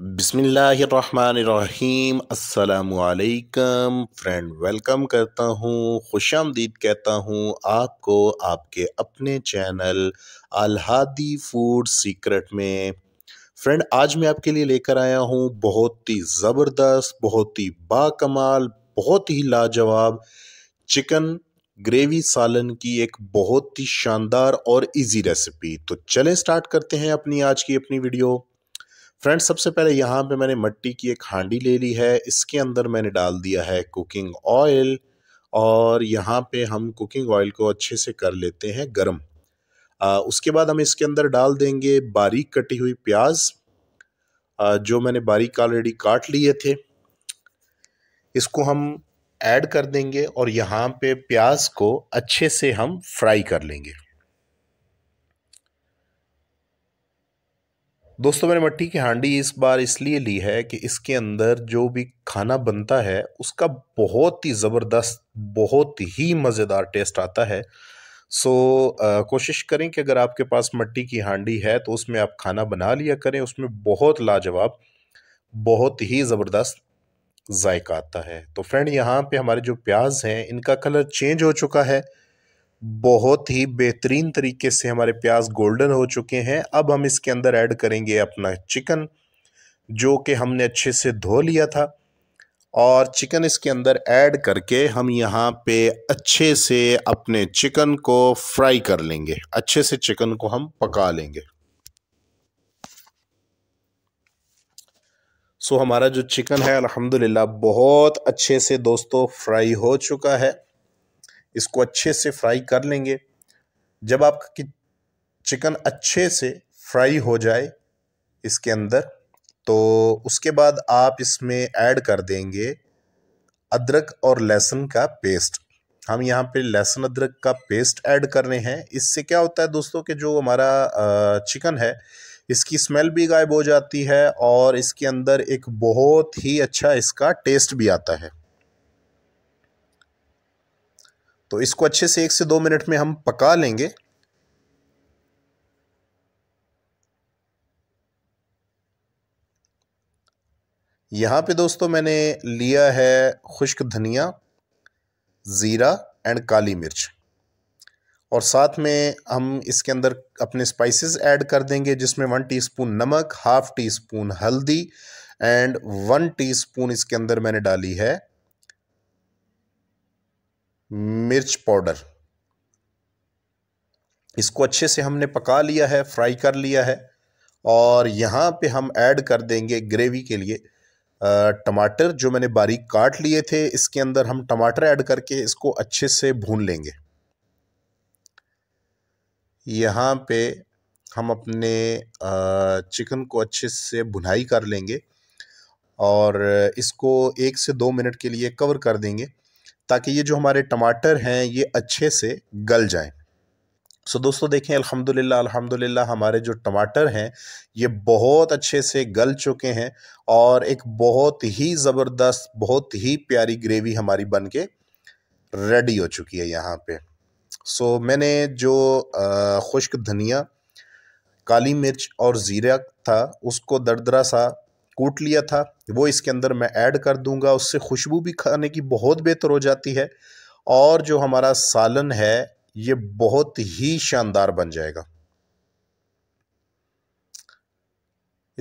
बिसमीम् अल्लाम friend welcome करता हूँ खुश आमदीद कहता हूँ आपको आपके अपने चैनल अलहादी फूड सीक्रेट में फ्रेंड आज मैं आपके लिए लेकर आया हूँ बहुत ही ज़बरदस्त बहुत ही बाकमाल बहुत ही लाजवाब चिकन ग्रेवी सालन की एक बहुत ही शानदार और इजी रेसिपी तो चलें स्टार्ट करते हैं अपनी आज की अपनी वीडियो फ्रेंड्स सबसे पहले यहाँ पे मैंने मट्टी की एक हांडी ले ली है इसके अंदर मैंने डाल दिया है कुकिंग ऑयल और यहाँ पे हम कुकिंग ऑयल को अच्छे से कर लेते हैं गर्म आ, उसके बाद हम इसके अंदर डाल देंगे बारीक कटी हुई प्याज आ, जो मैंने बारीक ऑलरेडी काट लिए थे इसको हम ऐड कर देंगे और यहाँ पे प्याज को अच्छे से हम फ्राई कर लेंगे दोस्तों मैंने मट्टी की हांडी इस बार इसलिए ली है कि इसके अंदर जो भी खाना बनता है उसका बहुत ही ज़बरदस्त बहुत ही मज़ेदार टेस्ट आता है सो आ, कोशिश करें कि अगर आपके पास मट्टी की हांडी है तो उसमें आप खाना बना लिया करें उसमें बहुत लाजवाब बहुत ही ज़बरदस्त जायका आता है तो फ्रेंड यहाँ पे हमारे जो प्याज हैं इनका कलर चेंज हो चुका है बहुत ही बेहतरीन तरीके से हमारे प्याज गोल्डन हो चुके हैं अब हम इसके अंदर ऐड करेंगे अपना चिकन जो कि हमने अच्छे से धो लिया था और चिकन इसके अंदर ऐड करके हम यहाँ पे अच्छे से अपने चिकन को फ्राई कर लेंगे अच्छे से चिकन को हम पका लेंगे सो हमारा जो चिकन है अल्हम्दुलिल्लाह बहुत अच्छे से दोस्तों फ्राई हो चुका है इसको अच्छे से फ्राई कर लेंगे जब आपकी चिकन अच्छे से फ्राई हो जाए इसके अंदर तो उसके बाद आप इसमें ऐड कर देंगे अदरक और लहसुन का पेस्ट हम यहाँ पे लहसुन अदरक का पेस्ट ऐड कर रहे हैं इससे क्या होता है दोस्तों कि जो हमारा चिकन है इसकी स्मेल भी गायब हो जाती है और इसके अंदर एक बहुत ही अच्छा इसका टेस्ट भी आता है तो इसको अच्छे से एक से दो मिनट में हम पका लेंगे यहाँ पे दोस्तों मैंने लिया है खुश्क धनिया ज़ीरा एंड काली मिर्च और साथ में हम इसके अंदर अपने स्पाइसेस ऐड कर देंगे जिसमें वन टीस्पून नमक हाफ़ टी स्पून हल्दी एंड वन टीस्पून इसके अंदर मैंने डाली है मिर्च पाउडर इसको अच्छे से हमने पका लिया है फ्राई कर लिया है और यहाँ पे हम ऐड कर देंगे ग्रेवी के लिए टमाटर जो मैंने बारीक काट लिए थे इसके अंदर हम टमाटर ऐड करके इसको अच्छे से भून लेंगे यहाँ पे हम अपने चिकन को अच्छे से भुनाई कर लेंगे और इसको एक से दो मिनट के लिए कवर कर देंगे ताकि ये जो हमारे टमाटर हैं ये अच्छे से गल जाएं सो दोस्तों देखें अल्हम्दुलिल्लाह अल्हम्दुलिल्लाह हमारे जो टमाटर हैं ये बहुत अच्छे से गल चुके हैं और एक बहुत ही ज़बरदस्त बहुत ही प्यारी ग्रेवी हमारी बन के रेडी हो चुकी है यहाँ पर सो मैंने जो खुश्क धनिया काली मिर्च और ज़ीरा था उसको दरदरा सा कूट लिया था वो इसके अंदर मैं ऐड कर दूंगा उससे खुशबू भी खाने की बहुत बेहतर हो जाती है और जो हमारा सालन है ये बहुत ही शानदार बन जाएगा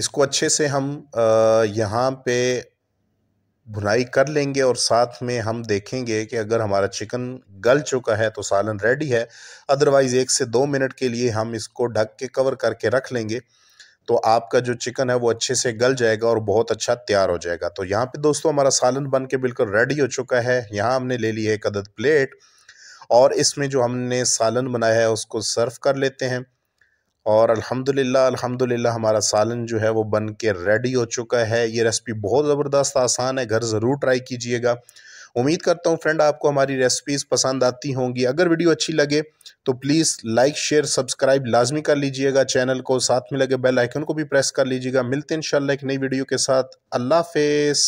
इसको अच्छे से हम यहाँ पे भुनाई कर लेंगे और साथ में हम देखेंगे कि अगर हमारा चिकन गल चुका है तो सालन रेडी है अदरवाइज़ एक से दो मिनट के लिए हम इसको ढक के कवर करके रख लेंगे तो आपका जो चिकन है वो अच्छे से गल जाएगा और बहुत अच्छा तैयार हो जाएगा तो यहाँ पे दोस्तों हमारा सालन बन के बिल्कुल रेडी हो चुका है यहाँ हमने ले ली है एक अदद प्लेट और इसमें जो हमने सालन बनाया है उसको सर्व कर लेते हैं और अल्हम्दुलिल्लाह अल्हम्दुलिल्लाह हमारा सालन जो है वो बन के रेडी हो चुका है ये रेसिपी बहुत ज़बरदस्त आसान है घर ज़रूर ट्राई कीजिएगा उम्मीद करता हूँ फ्रेंड आपको हमारी रेसिपीज़ पसंद आती होंगी अगर वीडियो अच्छी लगे तो प्लीज़ लाइक शेयर सब्सक्राइब लाजमी कर लीजिएगा चैनल को साथ में लगे बेल आइकन को भी प्रेस कर लीजिएगा मिलते हैं इंशाल्लाह एक नई वीडियो के साथ अल्लाह हाफिज़